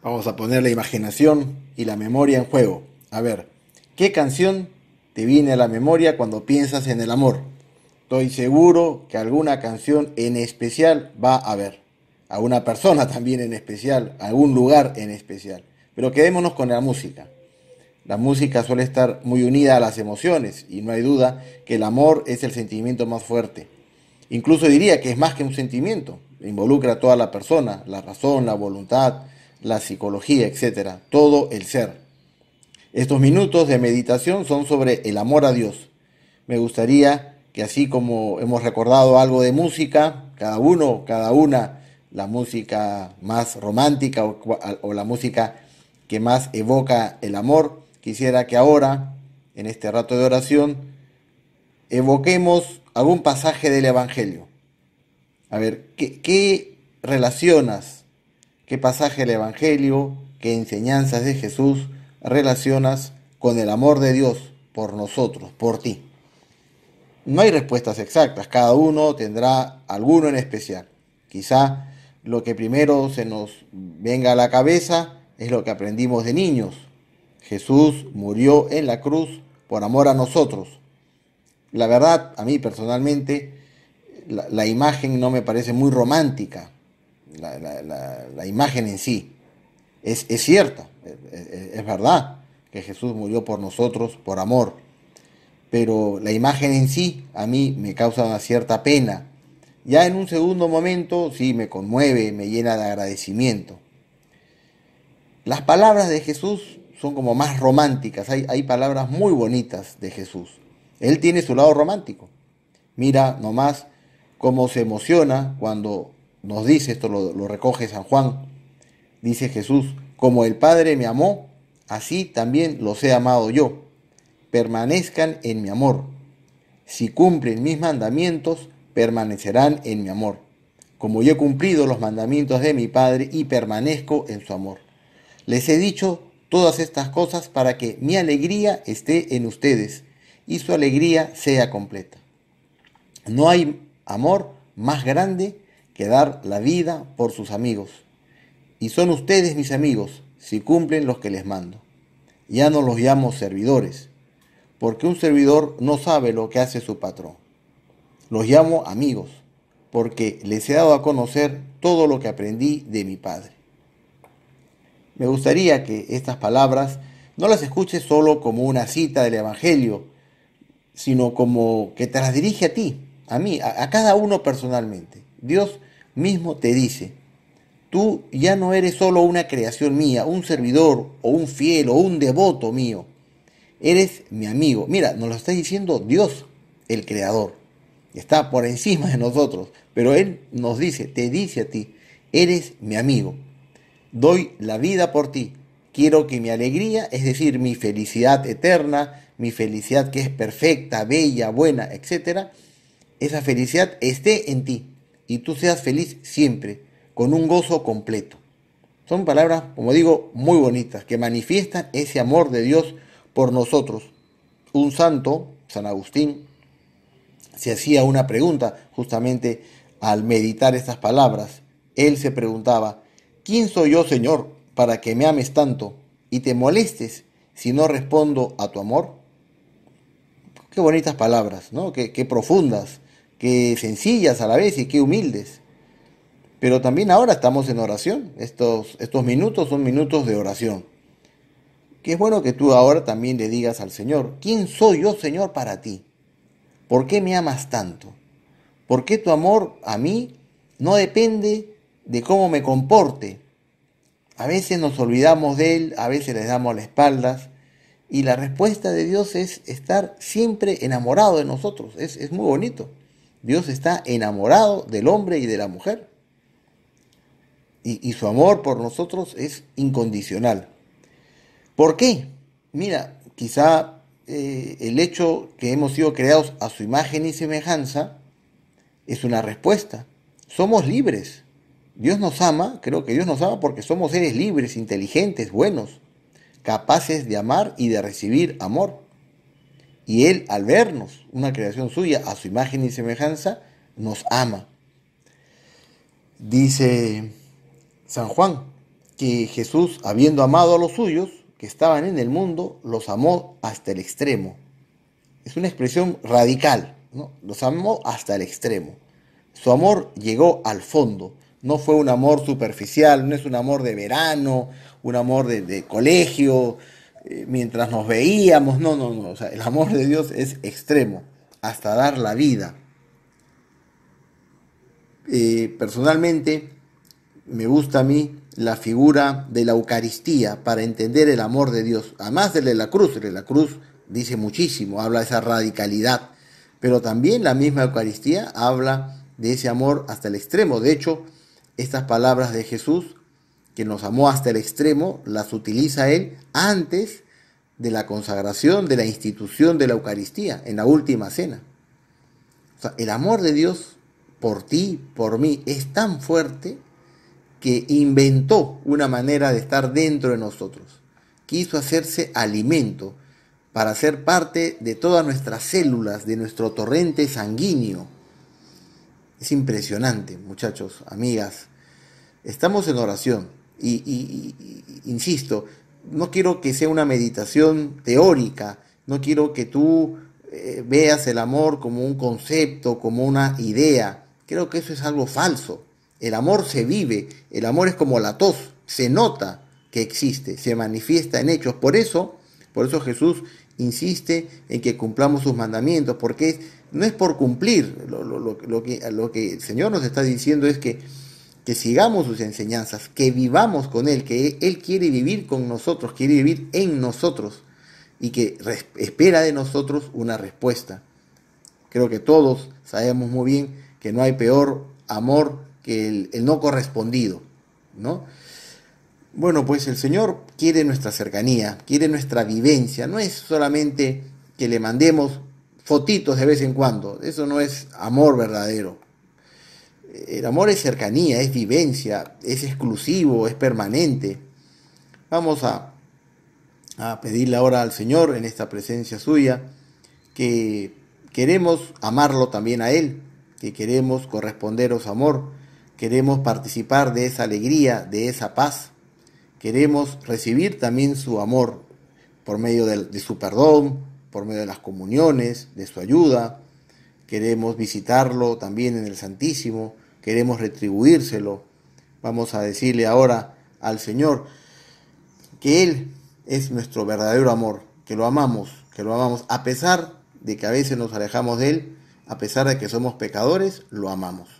Vamos a poner la imaginación y la memoria en juego. A ver, ¿qué canción te viene a la memoria cuando piensas en el amor? Estoy seguro que alguna canción en especial va a haber. A una persona también en especial, algún lugar en especial. Pero quedémonos con la música. La música suele estar muy unida a las emociones y no hay duda que el amor es el sentimiento más fuerte. Incluso diría que es más que un sentimiento. Involucra a toda la persona, la razón, la voluntad, la psicología, etcétera, Todo el ser. Estos minutos de meditación son sobre el amor a Dios. Me gustaría que así como hemos recordado algo de música, cada uno, cada una, la música más romántica o, la música que más evoca el amor, quisiera que ahora, en este rato de oración, evoquemos algún pasaje del Evangelio. A ver, ¿qué, qué relacionas qué pasaje del Evangelio, qué enseñanzas de Jesús relacionas con el amor de Dios por nosotros, por ti. No hay respuestas exactas, cada uno tendrá alguno en especial. Quizá lo que primero se nos venga a la cabeza es lo que aprendimos de niños. Jesús murió en la cruz por amor a nosotros. La verdad, a mí personalmente, la, imagen no me parece muy romántica la, imagen en sí es, cierta, es, verdad que Jesús murió por nosotros por amor, pero la imagen en sí a mí me causa una cierta pena. Ya en un segundo momento sí me conmueve, me llena de agradecimiento. Las palabras de Jesús son como más románticas, hay, hay palabras muy bonitas de Jesús. Él tiene su lado romántico. Mira nomás cómo se emociona cuando nos dice, esto lo, recoge San Juan, dice Jesús, como el Padre me amó, así también los he amado yo. Permanezcan en mi amor. Si cumplen mis mandamientos, permanecerán en mi amor, como yo he cumplido los mandamientos de mi Padre y permanezco en su amor. Les he dicho todas estas cosas para que mi alegría esté en ustedes y su alegría sea completa. No hay amor más grande que dar la vida por sus amigos. Y son ustedes mis amigos si cumplen los que les mando. Ya no los llamo servidores, porque un servidor no sabe lo que hace su patrón. Los llamo amigos, porque les he dado a conocer todo lo que aprendí de mi Padre. Me gustaría que estas palabras no las escuches solo como una cita del Evangelio, sino como que te las dirige a ti, a mí, a cada uno personalmente. Dios mismo te dice, tú ya no eres solo una creación mía, un servidor o un fiel o un devoto mío, eres mi amigo. Mira, nos lo está diciendo Dios, el creador. Está por encima de nosotros, pero Él nos dice, te dice a ti, eres mi amigo. Doy la vida por ti. Quiero que mi alegría, es decir, mi felicidad eterna, mi felicidad que es perfecta, bella, buena, etcétera esa felicidad esté en ti y tú seas feliz siempre, con un gozo completo. Son palabras, como digo, muy bonitas, que manifiestan ese amor de Dios por nosotros. Un santo, San Agustín, se hacía una pregunta justamente al meditar estas palabras. Él se preguntaba, ¿quién soy yo, Señor, para que me ames tanto y te molestes si no respondo a tu amor? Qué bonitas palabras, ¿no? Qué, qué profundas qué sencillas a la vez y qué humildes. Pero también ahora estamos en oración. Estos, estos minutos son minutos de oración. Que es bueno que tú ahora también le digas al Señor, ¿quién soy yo, Señor, para ti? ¿Por qué me amas tanto? ¿Por qué tu amor a mí no depende de cómo me comporte? A veces nos olvidamos de Él, a veces le damos las espaldas. Y la respuesta de Dios es estar siempre enamorado de nosotros. es muy bonito. Dios está enamorado del hombre y de la mujer. Y, su amor por nosotros es incondicional. ¿Por qué? Mira, quizá eh, el hecho que hemos sido creados a su imagen y semejanza es una respuesta. Somos libres. Dios nos ama, creo que Dios nos ama porque somos seres libres, inteligentes, buenos, capaces de amar y de recibir amor. Y Él, al vernos, una creación suya, a su imagen y semejanza, nos ama. Dice San Juan que Jesús, habiendo amado a los suyos que estaban en el mundo, los amó hasta el extremo. Es una expresión radical, ¿no? Los amó hasta el extremo. Su amor llegó al fondo. No fue un amor superficial, no es un amor de verano, un amor de, de colegio, eh, mientras nos veíamos. No, no, no. O sea, el amor de Dios es extremo, hasta dar la vida. Eh, personalmente, me gusta a mí la figura de la Eucaristía para entender el amor de Dios. Además del de la cruz, el de la cruz dice muchísimo, habla de esa radicalidad, pero también la misma Eucaristía habla de ese amor hasta el extremo. De hecho, estas palabras de Jesús que nos amó hasta el extremo, las utiliza Él antes de la consagración, de la institución de la Eucaristía, en la última cena. el amor de Dios por ti, por mí, es tan fuerte que inventó una manera de estar dentro de nosotros. Quiso hacerse alimento para ser parte de todas nuestras células, de nuestro torrente sanguíneo. Es impresionante, muchachos, amigas. Estamos en oración y, insisto, no quiero que sea una meditación teórica, no quiero que tú eh, veas el amor como un concepto, como una idea. Creo que eso es algo falso. El amor se vive, el amor es como la tos, se nota que existe, se manifiesta en hechos. Por eso, por eso Jesús insiste en que cumplamos sus mandamientos, porque no es por cumplir, lo que el Señor nos está diciendo es que que sigamos sus enseñanzas, que vivamos con Él, que Él quiere vivir con nosotros, quiere vivir en nosotros y que espera de nosotros una respuesta. Creo que todos sabemos muy bien que no hay peor amor que el, el no correspondido, ¿no? Bueno, pues el Señor quiere nuestra cercanía, quiere nuestra vivencia, no es solamente que le mandemos fotitos de vez en cuando, eso no es amor verdadero el amor es cercanía, es vivencia, es exclusivo, es permanente. Vamos a, pedirle ahora al Señor en esta presencia suya que queremos amarlo también a Él, que queremos corresponderos amor, queremos participar de esa alegría, de esa paz, queremos recibir también su amor por medio de su perdón, por medio de las comuniones, de su ayuda, queremos visitarlo también en el Santísimo, queremos retribuírselo. Vamos a decirle ahora al Señor que Él es nuestro verdadero amor, que lo amamos, que lo amamos a pesar de que a veces nos alejamos de Él, a pesar de que somos pecadores, lo amamos.